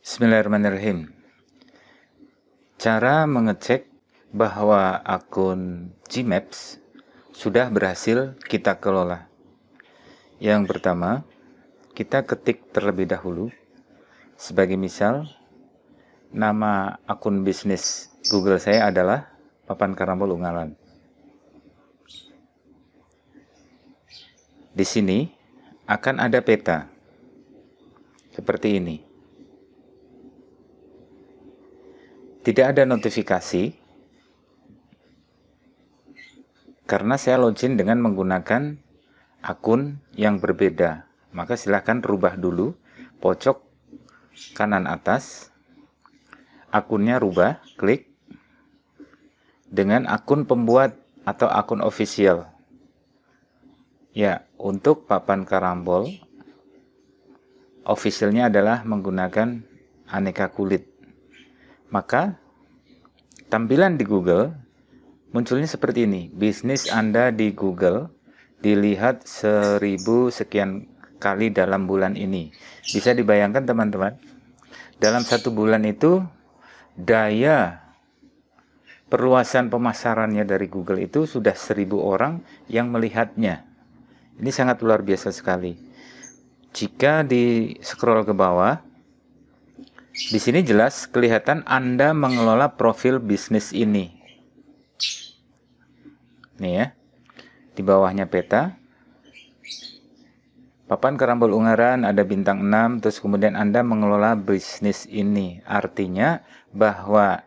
Bismillahirrahmanirrahim. Cara mengecek bahwa akun Gmaps sudah berhasil kita kelola. Yang pertama, kita ketik terlebih dahulu. Sebagai misal, nama akun bisnis Google saya adalah Papan Karambol Ungalan. Di sini akan ada peta seperti ini. tidak ada notifikasi karena saya login dengan menggunakan akun yang berbeda. Maka silahkan rubah dulu pojok kanan atas. Akunnya rubah, klik dengan akun pembuat atau akun official. Ya, untuk papan karambol officialnya adalah menggunakan aneka kulit maka tampilan di Google munculnya seperti ini. Bisnis Anda di Google dilihat seribu sekian kali dalam bulan ini. Bisa dibayangkan teman-teman, dalam satu bulan itu daya perluasan pemasarannya dari Google itu sudah seribu orang yang melihatnya. Ini sangat luar biasa sekali. Jika di scroll ke bawah, di sini jelas kelihatan Anda mengelola profil bisnis ini. Nih ya. Di bawahnya peta. Papan kerambol ungaran ada bintang 6 terus kemudian Anda mengelola bisnis ini. Artinya bahwa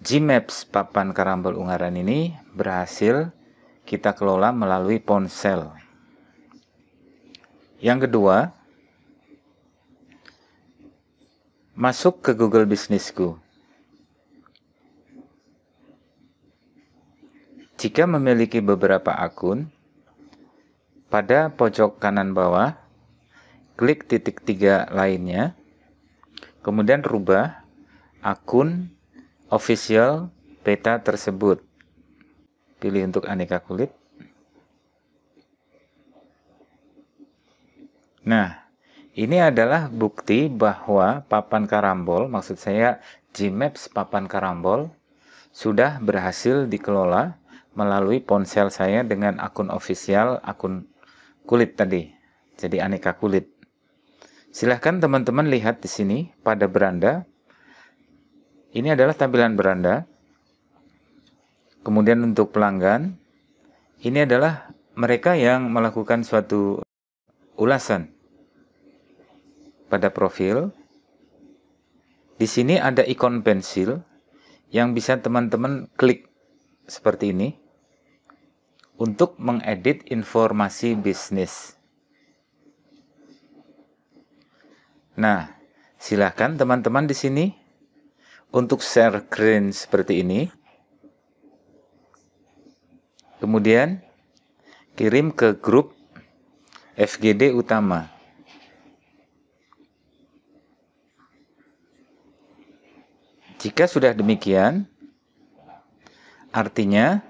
Gmaps papan kerambol ungaran ini berhasil kita kelola melalui ponsel. Yang kedua, Masuk ke Google Bisnisku. Jika memiliki beberapa akun, pada pojok kanan bawah, klik titik tiga lainnya, kemudian rubah akun official peta tersebut. Pilih untuk aneka kulit. Nah, ini adalah bukti bahwa papan karambol, maksud saya Gmaps papan karambol, sudah berhasil dikelola melalui ponsel saya dengan akun ofisial akun kulit tadi. Jadi aneka kulit. Silahkan teman-teman lihat di sini pada beranda. Ini adalah tampilan beranda. Kemudian untuk pelanggan, ini adalah mereka yang melakukan suatu ulasan pada profil. Di sini ada ikon pensil yang bisa teman-teman klik seperti ini untuk mengedit informasi bisnis. Nah, silakan teman-teman di sini untuk share screen seperti ini. Kemudian kirim ke grup FGD utama. Jika sudah demikian, artinya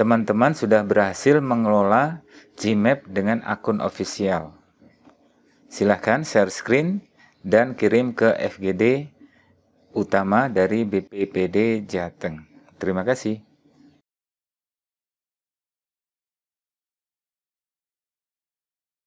teman-teman sudah berhasil mengelola Gmap dengan akun official. Silahkan share screen dan kirim ke FGD utama dari BPPD Jateng. Terima kasih.